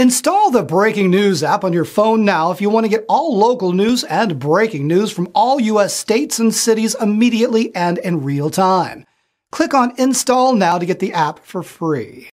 Install the Breaking News app on your phone now if you want to get all local news and breaking news from all U.S. states and cities immediately and in real time. Click on Install Now to get the app for free.